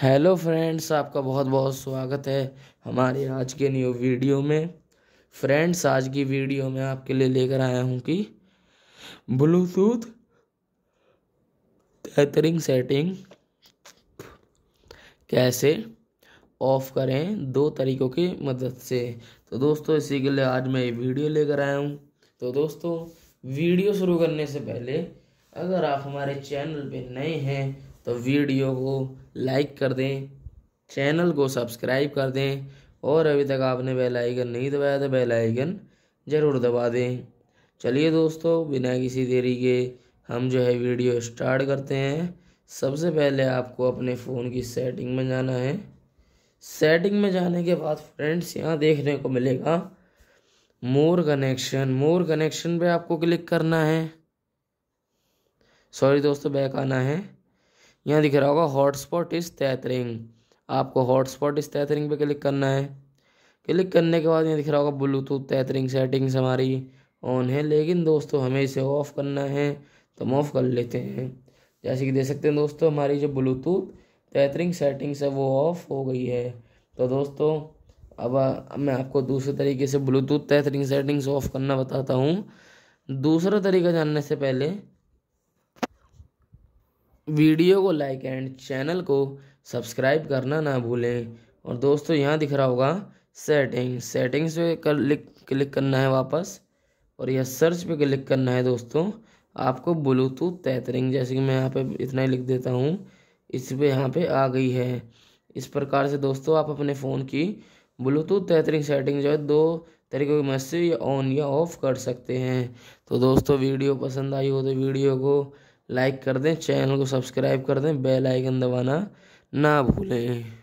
hello friends आपका बहुत बहुत स्वागत है हमारे आज के न्यू वीडियो में फ्रेंड्स आज की वीडियो में आपके लिए लेकर आया हूँ कि ब्लूटूथ टैथरिंग सेटिंग कैसे ऑफ करें दो तरीकों की मदद से तो दोस्तों इसी के लिए आज मैं ये वीडियो लेकर आया हूँ तो दोस्तों वीडियो शुरू करने से पहले अगर आप हमारे चैनल पे नए हैं तो वीडियो को लाइक कर दें चैनल को सब्सक्राइब कर दें और अभी तक आपने बेल आइकन नहीं दबाया तो बेल आइकन ज़रूर दबा दें चलिए दोस्तों बिना किसी देरी के हम जो है वीडियो स्टार्ट करते हैं सबसे पहले आपको अपने फ़ोन की सेटिंग में जाना है सेटिंग में जाने के बाद फ्रेंड्स यहाँ देखने को मिलेगा मोर कनेक्शन मोर कनेक्शन पे आपको क्लिक करना है सॉरी दोस्तों बैक आना है यहाँ दिख रहा होगा हॉटस्पॉट इस तैथरिंग आपको हॉटस्पॉट इस तैथरिंग पे क्लिक करना है क्लिक करने के बाद यहाँ दिख रहा होगा ब्लूटूथ तैथरिंग सेटिंग्स हमारी ऑन है लेकिन दोस्तों हमें इसे ऑफ़ करना है तो हम ऑफ़ कर लेते हैं जैसे कि देख सकते हैं दोस्तों हमारी जो ब्लूटूथ तैथरिंग सेटिंग्स है वो ऑफ़ हो गई है तो दोस्तों अब मैं आपको दूसरे तरीके से ब्लूटूथ तैथरिंग सेटिंग्स ऑफ़ करना बताता हूँ दूसरा तरीका जानने से पहले वीडियो को लाइक एंड चैनल को सब्सक्राइब करना ना भूलें और दोस्तों यहाँ दिख रहा होगा सेटिंग सेटिंग्स पे कर क्लिक करना है वापस और यह सर्च पे क्लिक करना है दोस्तों आपको ब्लूटूथ तैतरिंग जैसे कि मैं यहाँ पे इतना ही लिख देता हूँ इस पर यहाँ पर आ गई है इस प्रकार से दोस्तों आप अपने फ़ोन की ब्लूटूथ तैतरिंग सेटिंग जो है दो तरीके की मैसेज ऑन या ऑफ कर सकते हैं तो दोस्तों वीडियो पसंद आई हो तो वीडियो को लाइक कर दें चैनल को सब्सक्राइब कर दें बेल आइकन दबाना ना भूलें